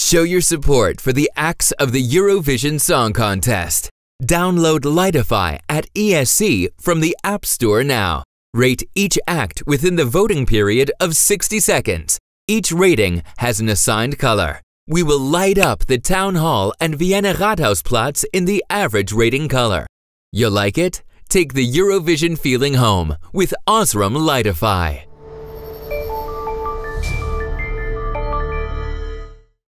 Show your support for the acts of the Eurovision Song Contest. Download Lightify at ESC from the App Store now. Rate each act within the voting period of 60 seconds. Each rating has an assigned color. We will light up the Town Hall and Vienna Rathausplatz in the average rating color. You like it? Take the Eurovision feeling home with Osram Lightify.